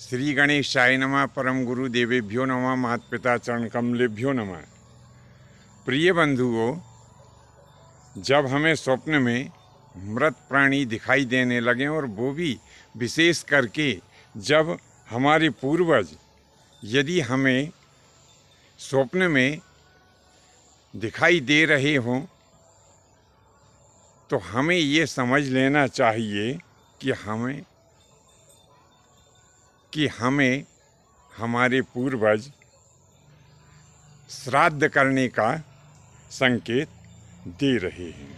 श्री गणेशाय नम परम गुरु देवेभ्यो नम मात पिता चरण कमलेभ्यो नम प्रिय बंधुओं जब हमें स्वप्न में मृत प्राणी दिखाई देने लगे और वो भी विशेष करके जब हमारे पूर्वज यदि हमें स्वप्न में दिखाई दे रहे हों तो हमें ये समझ लेना चाहिए कि हमें कि हमें हमारे पूर्वज श्राद्ध करने का संकेत दे रहे हैं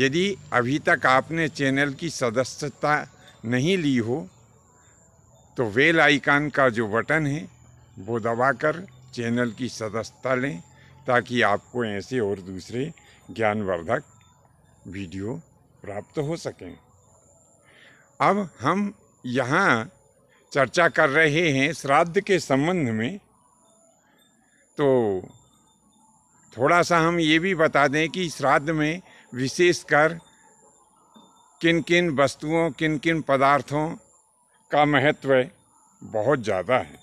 यदि अभी तक आपने चैनल की सदस्यता नहीं ली हो तो वेल आइकान का जो बटन है वो दबाकर चैनल की सदस्यता लें ताकि आपको ऐसे और दूसरे ज्ञानवर्धक वीडियो प्राप्त हो सकें अब हम यहाँ चर्चा कर रहे हैं श्राद्ध के संबंध में तो थोड़ा सा हम ये भी बता दें कि श्राद्ध में विशेषकर किन किन वस्तुओं किन किन पदार्थों का महत्व बहुत ज़्यादा है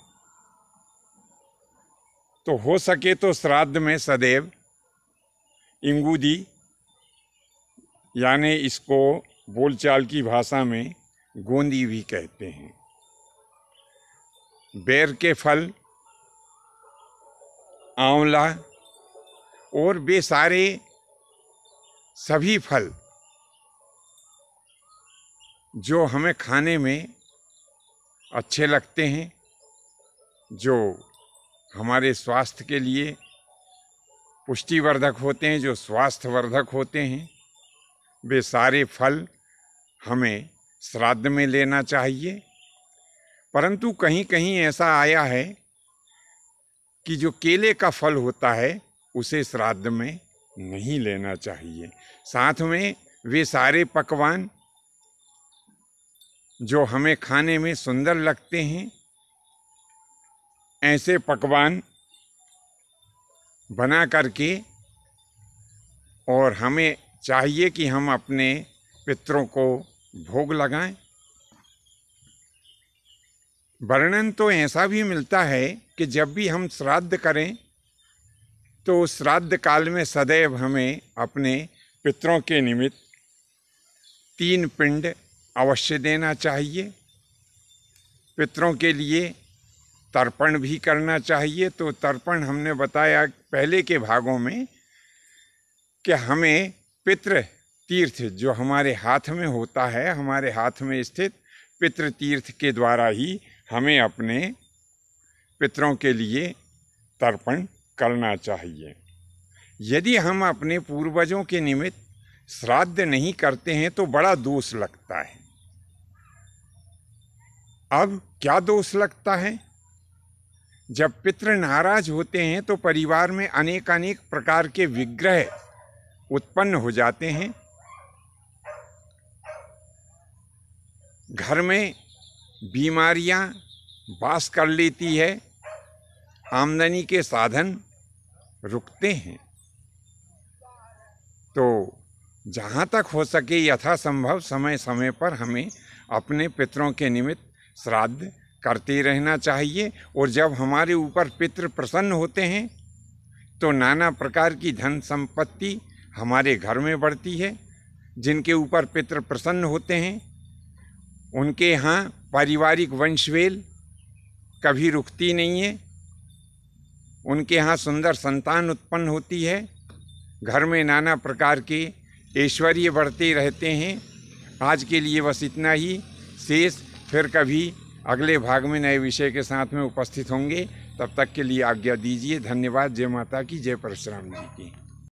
तो हो सके तो श्राद्ध में सदैव इंगूदी यानी इसको बोलचाल की भाषा में गोंदी भी कहते हैं बेर के फल आंवला और वे सारे सभी फल जो हमें खाने में अच्छे लगते हैं जो हमारे स्वास्थ्य के लिए पुष्टिवर्धक होते हैं जो स्वास्थ्यवर्धक होते हैं वे सारे फल हमें श्राद्ध में लेना चाहिए परंतु कहीं कहीं ऐसा आया है कि जो केले का फल होता है उसे श्राद्ध में नहीं लेना चाहिए साथ में वे सारे पकवान जो हमें खाने में सुंदर लगते हैं ऐसे पकवान बना करके और हमें चाहिए कि हम अपने पितरों को भोग लगाएं वर्णन तो ऐसा भी मिलता है कि जब भी हम श्राद्ध करें तो श्राद्ध काल में सदैव हमें अपने पितरों के निमित्त तीन पिंड अवश्य देना चाहिए पितरों के लिए तर्पण भी करना चाहिए तो तर्पण हमने बताया पहले के भागों में कि हमें पितृ तीर्थ जो हमारे हाथ में होता है हमारे हाथ में स्थित पितृ तीर्थ के द्वारा ही हमें अपने पितरों के लिए तर्पण करना चाहिए यदि हम अपने पूर्वजों के निमित्त श्राद्ध नहीं करते हैं तो बड़ा दोष लगता है अब क्या दोष लगता है जब पितृ नाराज होते हैं तो परिवार में अनेक अनेक प्रकार के विग्रह उत्पन्न हो जाते हैं घर में बीमारियां बास कर लेती है आमदनी के साधन रुकते हैं तो जहाँ तक हो सके यथासंभव समय समय पर हमें अपने पितरों के निमित्त श्राद्ध करते रहना चाहिए और जब हमारे ऊपर पितृ प्रसन्न होते हैं तो नाना प्रकार की धन संपत्ति हमारे घर में बढ़ती है जिनके ऊपर पितृ प्रसन्न होते हैं उनके यहाँ पारिवारिक वंशवेल कभी रुकती नहीं है उनके यहाँ सुंदर संतान उत्पन्न होती है घर में नाना प्रकार के ऐश्वर्य बढ़ते रहते हैं आज के लिए बस इतना ही शेष फिर कभी अगले भाग में नए विषय के साथ में उपस्थित होंगे तब तक के लिए आज्ञा दीजिए धन्यवाद जय माता की जय परशुराम जी की